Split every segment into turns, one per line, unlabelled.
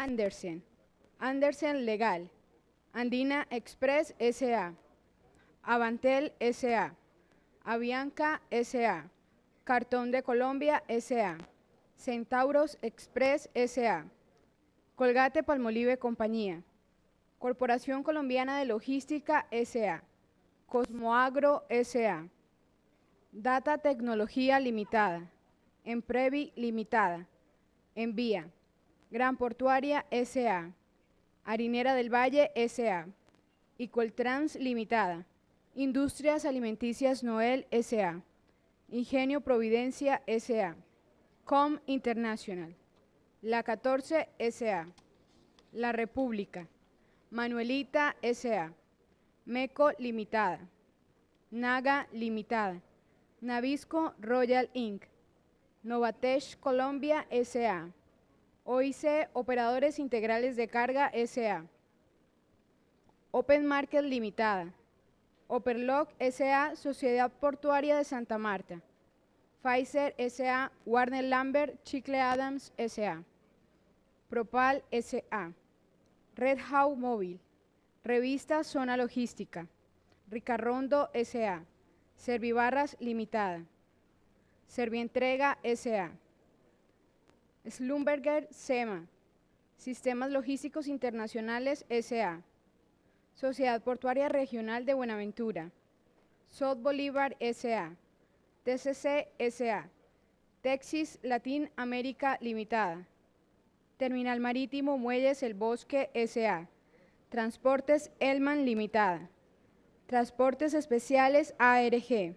Andersen, Andersen Legal, Andina Express SA, Avantel SA, Avianca SA, Cartón de Colombia SA, Centauros Express SA, Colgate Palmolive Compañía, Corporación Colombiana de Logística SA, Cosmoagro SA, Data Tecnología Limitada, Emprevi Limitada, Envía. Gran Portuaria S.A., Harinera del Valle S.A., Icoltrans Limitada, Industrias Alimenticias Noel S.A., Ingenio Providencia S.A., Com International, La 14 S.A., La República, Manuelita S.A., Meco Limitada, Naga Limitada, Navisco Royal Inc., Novatech Colombia S.A., OIC Operadores Integrales de Carga SA, Open Market Limitada, Operlock SA Sociedad Portuaria de Santa Marta, Pfizer SA, Warner Lambert, Chicle Adams SA, Propal SA, Red How Móvil, Revista Zona Logística, Ricarrondo SA, Servibarras Limitada, Servientrega SA. Slumberger SEMA, Sistemas Logísticos Internacionales SA, Sociedad Portuaria Regional de Buenaventura, South Bolívar SA, TCC SA, Texas Latin América Limitada, Terminal Marítimo Muelles El Bosque SA, Transportes Elman Limitada, Transportes Especiales ARG,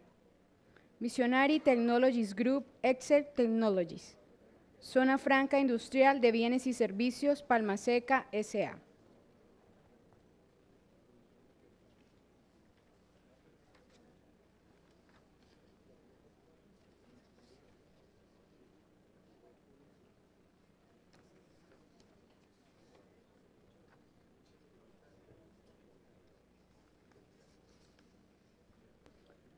Missionary Technologies Group, Excel Technologies. Zona Franca Industrial de Bienes y Servicios Palmaseca S.A.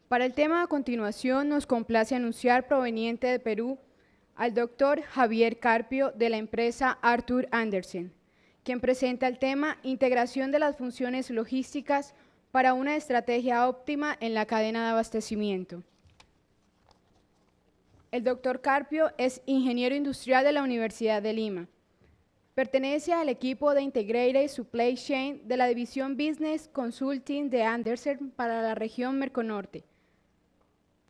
Para el tema a continuación nos complace anunciar proveniente de Perú al doctor Javier Carpio de la empresa Arthur Andersen, quien presenta el tema Integración de las funciones logísticas para una estrategia óptima en la cadena de abastecimiento. El doctor Carpio es ingeniero industrial de la Universidad de Lima. Pertenece al equipo de Integrated Supply Chain de la división Business Consulting de Andersen para la región Merconorte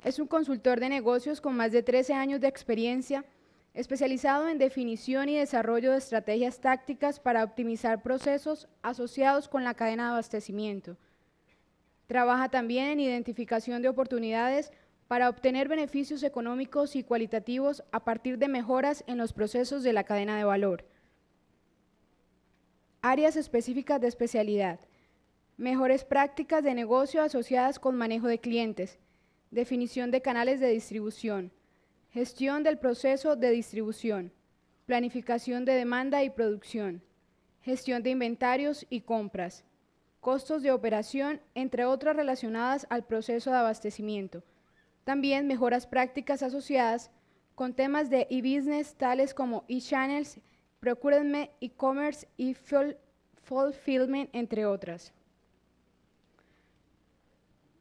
es un consultor de negocios con más de 13 años de experiencia, especializado en definición y desarrollo de estrategias tácticas para optimizar procesos asociados con la cadena de abastecimiento. Trabaja también en identificación de oportunidades para obtener beneficios económicos y cualitativos a partir de mejoras en los procesos de la cadena de valor. Áreas específicas de especialidad. Mejores prácticas de negocio asociadas con manejo de clientes, definición de canales de distribución, gestión del proceso de distribución, planificación de demanda y producción, gestión de inventarios y compras, costos de operación, entre otras relacionadas al proceso de abastecimiento. También mejoras prácticas asociadas con temas de e-business tales como e-channels, procurement, e-commerce y fulfillment, entre otras.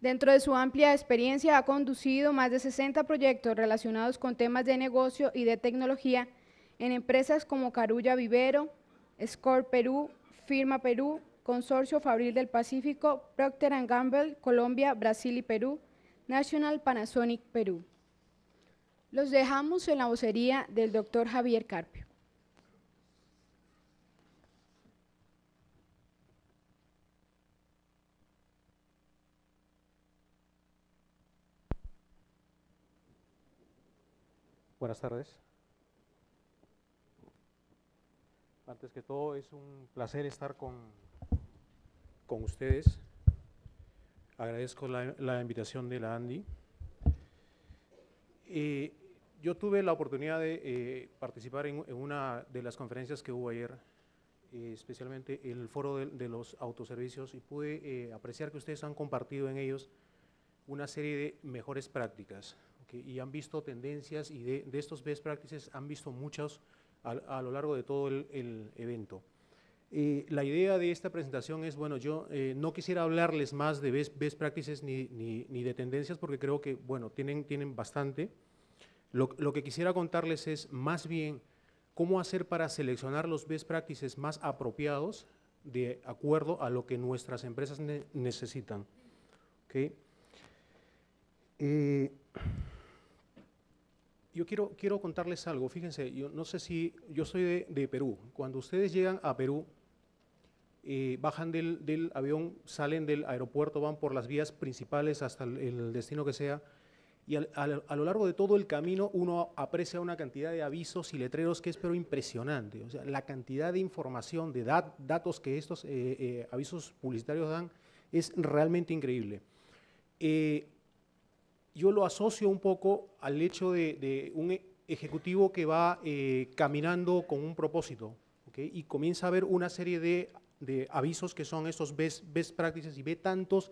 Dentro de su amplia experiencia ha conducido más de 60 proyectos relacionados con temas de negocio y de tecnología en empresas como Carulla Vivero, Score Perú, Firma Perú, Consorcio Fabril del Pacífico, Procter Gamble, Colombia, Brasil y Perú, National Panasonic Perú. Los dejamos en la vocería del doctor Javier Carpio.
Buenas tardes. Antes que todo, es un placer estar con, con ustedes. Agradezco la, invitación de la Andy. Eh, yo tuve la oportunidad de eh, participar en, una de las conferencias que hubo ayer, eh, especialmente el foro de, los autoservicios, y pude apreciar que ustedes han compartido en ellos una serie de mejores prácticas y han visto tendencias y de, estos best practices han visto muchos a, lo largo de todo el, evento. Eh, la idea de esta presentación es, bueno, yo eh, no quisiera hablarles más de best, practices ni, de tendencias porque creo que, bueno, tienen, tienen bastante. Lo, que quisiera contarles es más bien cómo hacer para seleccionar los best practices más apropiados de acuerdo a lo que nuestras empresas necesitan. ¿Okay? Eh, yo quiero, quiero contarles algo. Fíjense, yo no sé si yo soy de, Perú. Cuando ustedes llegan a Perú, eh, bajan del, avión, salen del aeropuerto, van por las vías principales hasta el, destino que sea. Y a lo largo de todo el camino uno aprecia una cantidad de avisos y letreros que es pero impresionante. O sea, la cantidad de información, de datos que estos eh, eh, avisos publicitarios dan es realmente increíble yo lo asocio un poco al hecho de, un e, ejecutivo que va eh, caminando con un propósito y comienza a ver una serie de, avisos que son estos best, practices y ve tantos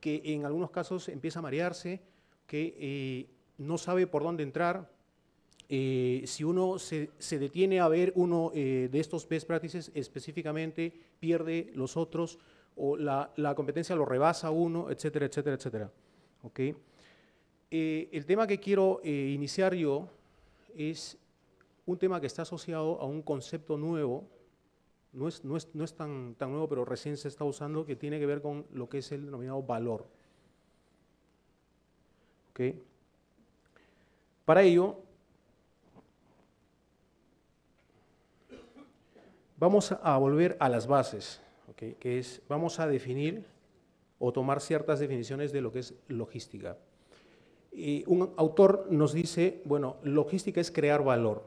que en algunos casos empieza a marearse, que eh, no sabe por dónde entrar. Eh, si uno se, detiene a ver uno de estos best practices específicamente, pierde los otros o la, competencia lo rebasa uno, etcétera, etcétera, etcétera. ¿okay? Eh, el tema que quiero eh, iniciar yo es un tema que está asociado a un concepto nuevo, no es, tan, nuevo, pero recién se está usando, que tiene que ver con lo que es el denominado valor. Para ello, vamos a volver a las bases, que es, vamos a definir o tomar ciertas definiciones de lo que es logística un autor nos dice, bueno, logística es crear valor.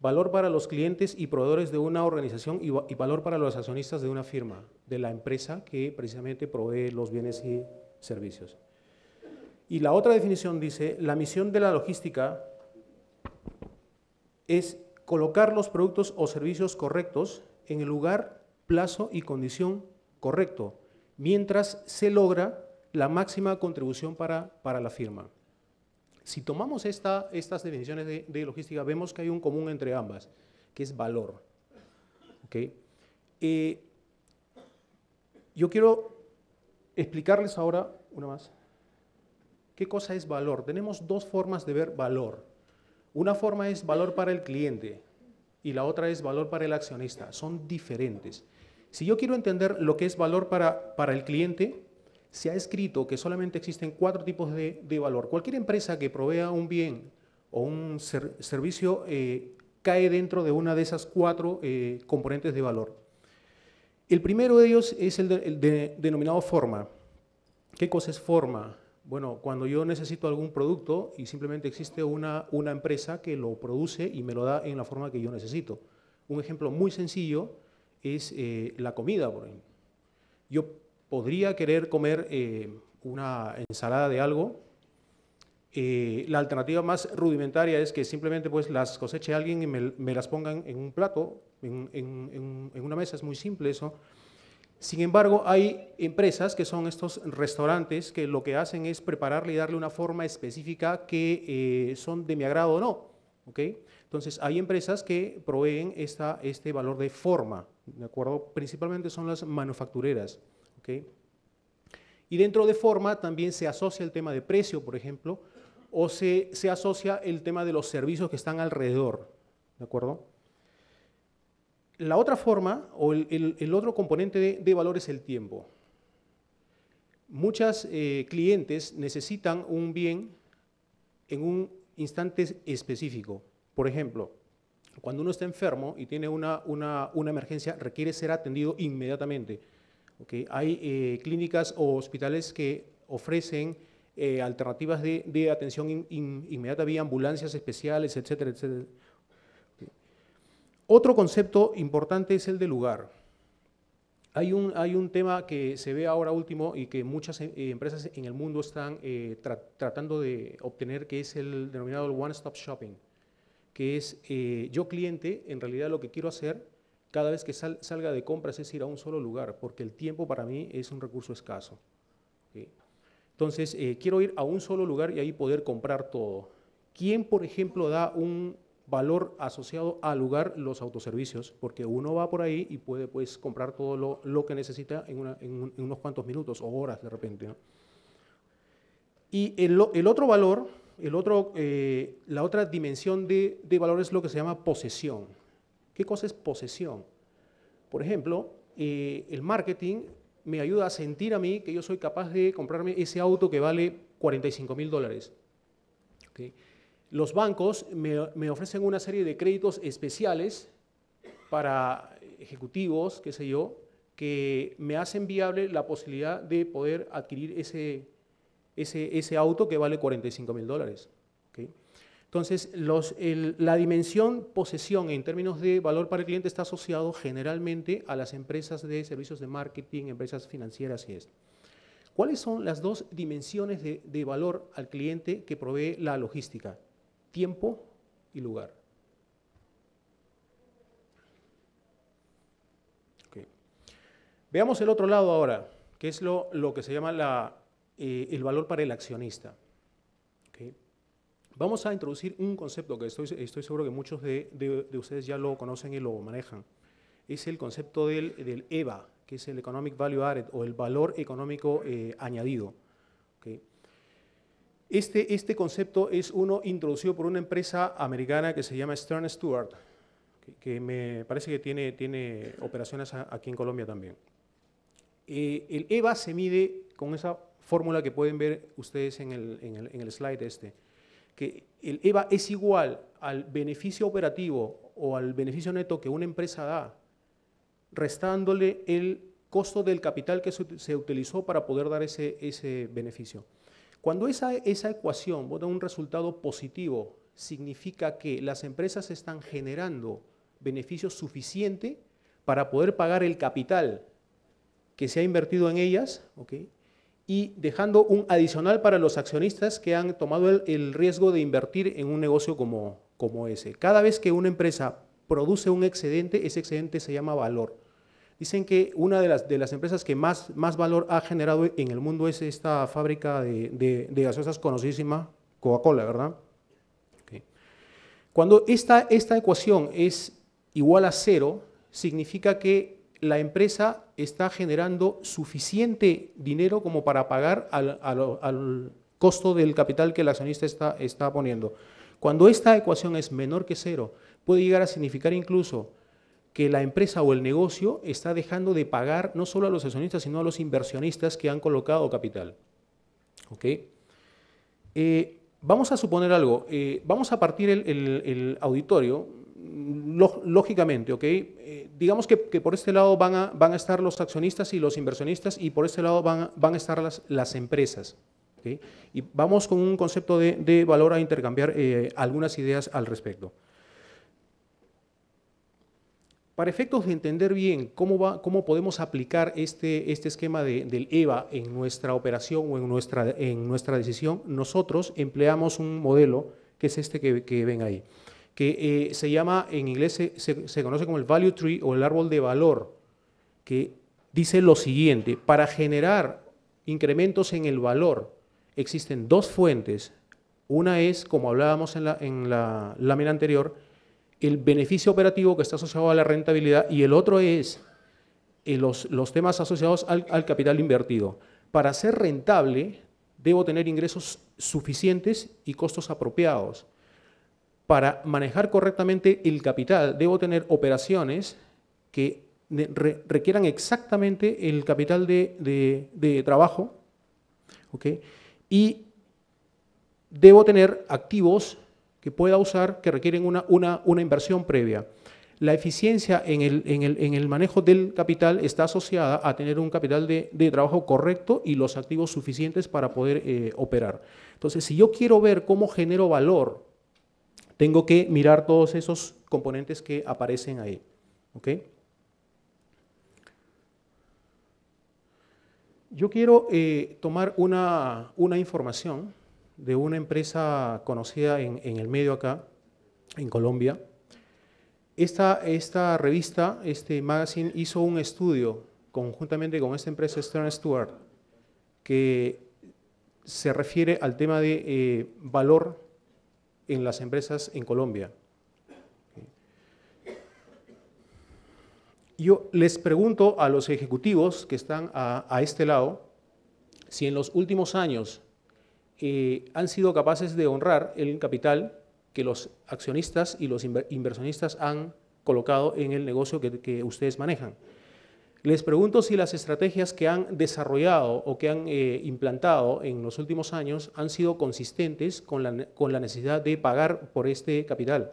Valor para los clientes y proveedores de una organización y, y valor para los accionistas de una firma, de la empresa que precisamente provee los bienes y servicios. Y la otra definición dice, la misión de la logística es colocar los productos o servicios correctos en el lugar, plazo y condición correcto, mientras se logra la máxima contribución para, la firma. Si tomamos estas definiciones de, logística, vemos que hay un común entre ambas, que es valor. Eh, yo quiero explicarles ahora, una más, qué cosa es valor. Tenemos dos formas de ver valor. Una forma es valor para el cliente y la otra es valor para el accionista. Son diferentes. Si yo quiero entender lo que es valor para, para el cliente, se ha escrito que solamente existen cuatro tipos de, valor. Cualquier empresa que provea un bien o un servicio eh, cae dentro de una de esas cuatro eh, componentes de valor. El primero de ellos es el, denominado forma. ¿Qué cosa es forma? Bueno, cuando yo necesito algún producto y simplemente existe una, una empresa que lo produce y me lo da en la forma que yo necesito. Un ejemplo muy sencillo es eh, la comida, por ejemplo. Yo podría querer comer eh, una ensalada de algo. Eh, la alternativa más rudimentaria es que simplemente pues, las coseche alguien y me, las pongan en un plato, en, una mesa, es muy simple eso. Sin embargo, hay empresas que son estos restaurantes que lo que hacen es prepararle y darle una forma específica que eh, son de mi agrado o no. ¿okay? Entonces, hay empresas que proveen esta, este valor de forma, ¿de acuerdo? Principalmente son las manufactureras. Y dentro de forma también se asocia el tema de precio, por ejemplo, o se, asocia el tema de los servicios que están alrededor. ¿De acuerdo? La otra forma o el, otro componente de, valor es el tiempo. Muchas eh, clientes necesitan un bien en un instante específico. Por ejemplo, cuando uno está enfermo y tiene una, una emergencia, requiere ser atendido inmediatamente. Hay eh, clínicas o hospitales que ofrecen eh, alternativas de, atención inmediata vía ambulancias especiales, etcétera, etcétera. Otro concepto importante es el de lugar. Hay un, hay un tema que se ve ahora último y que muchas eh, empresas en el mundo están tratando de obtener, que es el denominado one-stop shopping, que es yo cliente, en realidad lo que quiero hacer cada vez que salga de compras es ir a un solo lugar, porque el tiempo para mí es un recurso escaso. Entonces, eh, quiero ir a un solo lugar y ahí poder comprar todo. ¿Quién, por ejemplo, da un valor asociado al lugar los autoservicios? Porque uno va por ahí y puede pues, comprar todo lo, que necesita en, unos cuantos minutos o horas de repente. Y el, otro valor, el otro, eh, la otra dimensión de, de valor es lo que se llama posesión. ¿Qué cosa es posesión? Por ejemplo, eh, el marketing me ayuda a sentir a mí que yo soy capaz de comprarme ese auto que vale 45 mil dólares. Los bancos me, ofrecen una serie de créditos especiales para ejecutivos, qué sé yo, que me hacen viable la posibilidad de poder adquirir ese auto que vale 45 mil dólares. Entonces, la dimensión posesión en términos de valor para el cliente está asociado generalmente a las empresas de servicios de marketing, empresas financieras y esto. ¿Cuáles son las dos dimensiones de, valor al cliente que provee la logística? Tiempo y lugar. Veamos el otro lado ahora, que es lo, que se llama eh, el valor para el accionista. Vamos a introducir un concepto que estoy, estoy seguro que muchos de, ustedes ya lo conocen y lo manejan. Es el concepto del, del EVA, que es el Economic Value Added o el valor económico eh, añadido. Este, este, concepto es uno introducido por una empresa americana que se llama Stern Stewart, que, me parece que tiene, tiene operaciones aquí en Colombia también. Eh, el EVA se mide con esa fórmula que pueden ver ustedes en el slide este que el EVA es igual al beneficio operativo o al beneficio neto que una empresa da, restándole el costo del capital que se utilizó para poder dar ese, ese beneficio. Cuando esa, esa ecuación da un resultado positivo, significa que las empresas están generando beneficio suficiente para poder pagar el capital que se ha invertido en ellas, ¿okay? y dejando un adicional para los accionistas que han tomado el, riesgo de invertir en un negocio como, como ese. Cada vez que una empresa produce un excedente, ese excedente se llama valor. Dicen que una de las, de las empresas que más, más valor ha generado en el mundo es esta fábrica de, de, conocidísima, Coca-Cola, ¿verdad? Cuando esta, esta ecuación es igual a cero, significa que la empresa está generando suficiente dinero como para pagar al, costo del capital que el accionista está, poniendo. Cuando esta ecuación es menor que cero, puede llegar a significar incluso que la empresa o el negocio está dejando de pagar no solo a los accionistas, sino a los inversionistas que han colocado capital. Eh, vamos a suponer algo. Eh, vamos a partir el auditorio lógicamente, eh, digamos que, por este lado van a, estar los accionistas y los inversionistas y por este lado van a, estar las, empresas. Y vamos con un concepto de, valor a intercambiar eh, algunas ideas al respecto. Para efectos de entender bien cómo, cómo podemos aplicar este, este esquema del EVA en nuestra operación o en nuestra, en nuestra decisión, nosotros empleamos un modelo que es este que, que ven ahí que eh, se llama, en inglés se, conoce como el value tree o el árbol de valor, que dice lo siguiente, para generar incrementos en el valor existen dos fuentes. Una es, como hablábamos en la, lámina anterior, el beneficio operativo que está asociado a la rentabilidad y el otro es eh, los, temas asociados al, capital invertido. Para ser rentable debo tener ingresos suficientes y costos apropiados para manejar correctamente el capital, debo tener operaciones que requieran exactamente el capital de, trabajo y debo tener activos que pueda usar que requieren una, inversión previa. La eficiencia en el, manejo del capital está asociada a tener un capital de, trabajo correcto y los activos suficientes para poder eh, operar. Entonces, si yo quiero ver cómo genero valor tengo que mirar todos esos componentes que aparecen ahí. Yo quiero eh, tomar una, información de una empresa conocida en, el medio acá, en Colombia. Esta, esta, revista, este magazine, hizo un estudio conjuntamente con esta empresa Stern Stewart que se refiere al tema de eh, valor en las empresas en Colombia. Yo les pregunto a los ejecutivos que están a, este lado si en los últimos años eh, han sido capaces de honrar el capital que los accionistas y los inversionistas han colocado en el negocio que ustedes manejan. Les pregunto si las estrategias que han desarrollado o que han eh, implantado en los últimos años han sido consistentes con la, necesidad de pagar por este capital.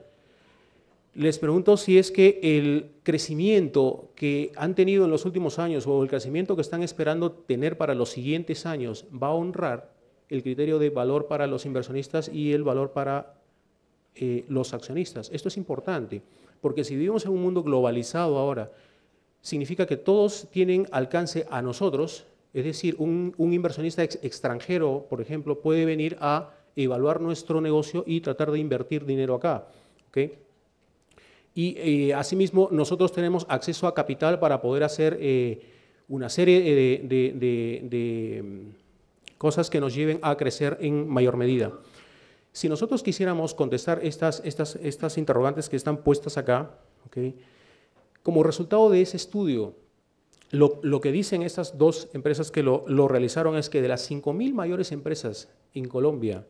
Les pregunto si es que el crecimiento que han tenido en los últimos años o el crecimiento que están esperando tener para los siguientes años va a honrar el criterio de valor para los inversionistas y el valor para eh, los accionistas. Esto es importante, porque si vivimos en un mundo globalizado ahora, significa que todos tienen alcance a nosotros, es decir, un, inversionista extranjero, por ejemplo, puede venir a evaluar nuestro negocio y tratar de invertir dinero acá. Y eh, asimismo, nosotros tenemos acceso a capital para poder hacer eh, una serie eh, de, mm, cosas que nos lleven a crecer en mayor medida. Si nosotros quisiéramos contestar estas, estas, estas interrogantes que están puestas acá, ¿ok?, como resultado de ese estudio, lo, que dicen estas dos empresas que lo, realizaron es que de las 5.000 mayores empresas en Colombia,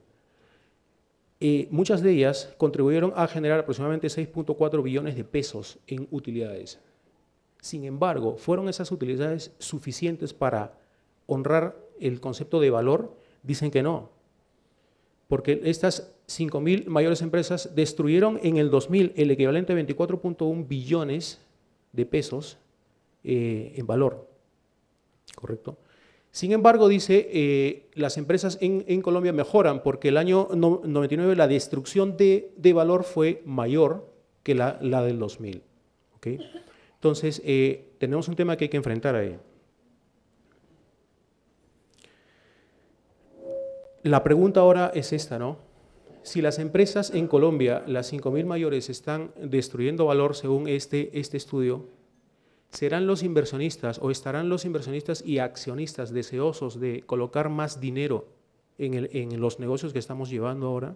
eh, muchas de ellas contribuyeron a generar aproximadamente 6.4 billones de pesos en utilidades. Sin embargo, ¿fueron esas utilidades suficientes para honrar el concepto de valor? Dicen que no, porque estas 5.000 mayores empresas destruyeron en el 2000 el equivalente a 24.1 billones de pesos eh, en valor. ¿Correcto? Sin embargo, dice, eh, las empresas en, Colombia mejoran porque el año 99 la destrucción de, valor fue mayor que la, la del 2000. Entonces, eh, tenemos un tema que hay que enfrentar ahí. La pregunta ahora es esta, ¿no? Si las empresas en Colombia, las 5.000 mayores, están destruyendo valor según este, este estudio, ¿serán los inversionistas o estarán los inversionistas y accionistas deseosos de colocar más dinero en, los negocios que estamos llevando ahora?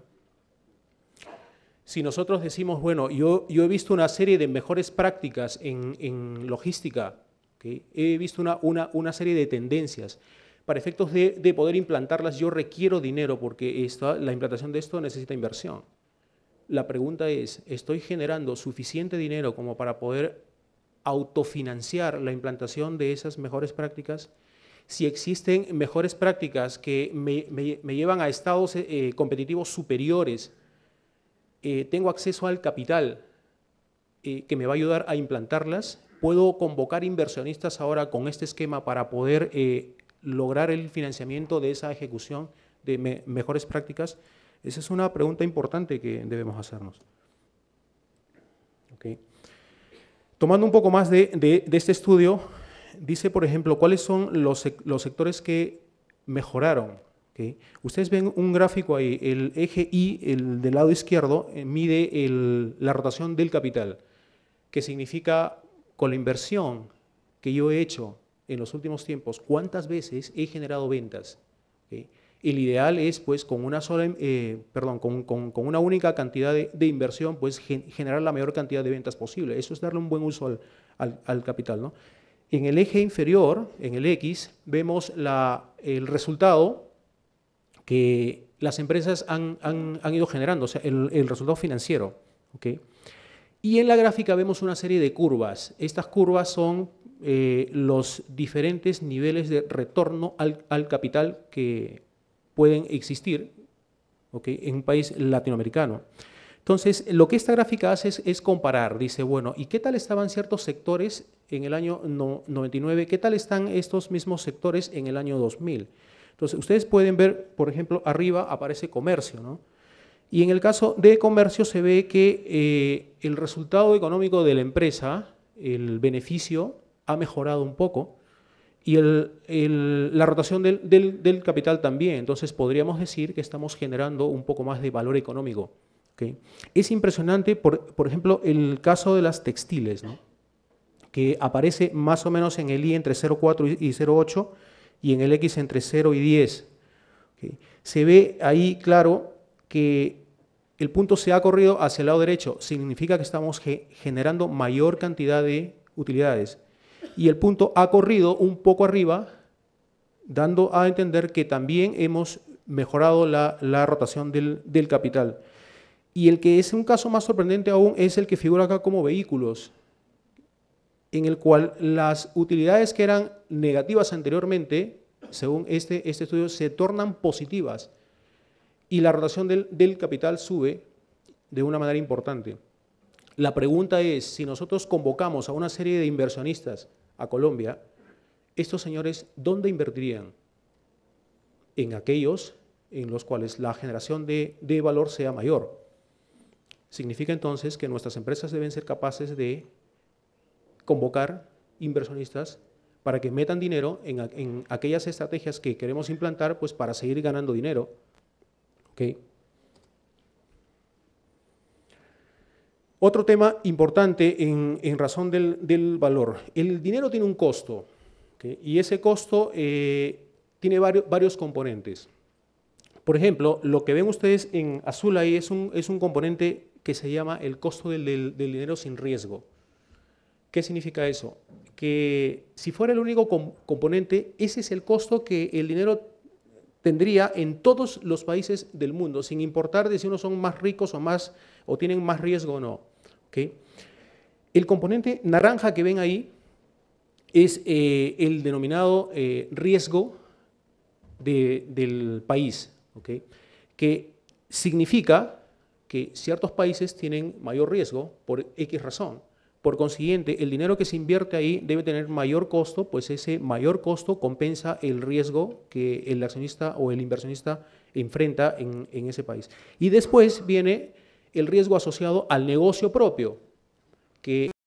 si nosotros decimos, bueno, yo, he visto una serie de mejores prácticas en, logística, he visto una, una, serie de tendencias, para efectos de, poder implantarlas yo requiero dinero porque la implantación de esto necesita inversión. La pregunta es, ¿estoy generando suficiente dinero como para poder autofinanciar la implantación de esas mejores prácticas? Si existen mejores prácticas que me, llevan a estados eh, eh, competitivos superiores, eh, tengo acceso al capital que me va a ayudar a implantarlas, puedo convocar inversionistas ahora con este esquema para poder lograr el financiamiento de esa ejecución de mejores prácticas? Esa es una pregunta importante que debemos hacernos. Tomando un poco más de, este estudio, dice, por ejemplo, cuáles son los, sectores que mejoraron. Ustedes ven un gráfico ahí, el eje Y, el del lado izquierdo, eh, mide la rotación del capital, que significa con la inversión que yo he hecho en los últimos tiempos cuántas veces he generado ventas. El ideal es, pues, con una sola, eh, perdón, con, con, con, una única cantidad de, de inversión, pues, generar la mayor cantidad de ventas posible. Eso es darle un buen uso al, al, al capital, ¿no? En el eje inferior, en el X, vemos la, el resultado que las empresas han, han, han ido generando, o sea, el, el resultado financiero, ¿okay? Y en la gráfica vemos una serie de curvas. Estas curvas son eh, los diferentes niveles de retorno al, capital que pueden existir ¿okay? en un país latinoamericano. Entonces, lo que esta gráfica hace es, comparar, dice, bueno, ¿y qué tal estaban ciertos sectores en el año 99? ¿Qué tal están estos mismos sectores en el año 2000? Entonces, ustedes pueden ver, por ejemplo, arriba aparece comercio, ¿no? Y en el caso de comercio se ve que eh, el resultado económico de la empresa, el beneficio, ha mejorado un poco y la rotación del, capital también. Entonces podríamos decir que estamos generando un poco más de valor económico. Es impresionante, por, ejemplo, el caso de las textiles, que aparece más o menos en el I entre 0,4 y 0,8 y en el X entre 0 y 10. Se ve ahí claro que el punto se ha corrido hacia el lado derecho, significa que estamos generando mayor cantidad de utilidades y el punto ha corrido un poco arriba, dando a entender que también hemos mejorado la, rotación del, capital. Y el que es un caso más sorprendente aún es el que figura acá como vehículos, en el cual las utilidades que eran negativas anteriormente, según este, este estudio, se tornan positivas y la rotación del capital sube de una manera importante. La pregunta es, si nosotros convocamos a una serie de inversionistas a Colombia, estos señores, ¿dónde invertirían? En aquellos en los cuales la generación de, valor sea mayor. Significa entonces que nuestras empresas deben ser capaces de convocar inversionistas para que metan dinero en, aquellas estrategias que queremos implantar pues para seguir ganando dinero. ¿Okay? Otro tema importante en, razón del, valor. El dinero tiene un costo y ese costo eh, tiene varios, varios, componentes. Por ejemplo, lo que ven ustedes en azul ahí es un, es un componente que se llama el costo del, dinero sin riesgo. ¿Qué significa eso? Que si fuera el único componente, ese es el costo que el dinero tendría en todos los países del mundo, sin importar de si uno son más ricos o, más, o tienen más riesgo o no. El componente naranja que ven ahí es eh, el denominado eh, riesgo del país, que significa que ciertos países tienen mayor riesgo por X razón. Por consiguiente, el dinero que se invierte ahí debe tener mayor costo, pues ese mayor costo compensa el riesgo que el accionista o el inversionista enfrenta en, ese país. Y después viene el riesgo asociado al negocio propio, que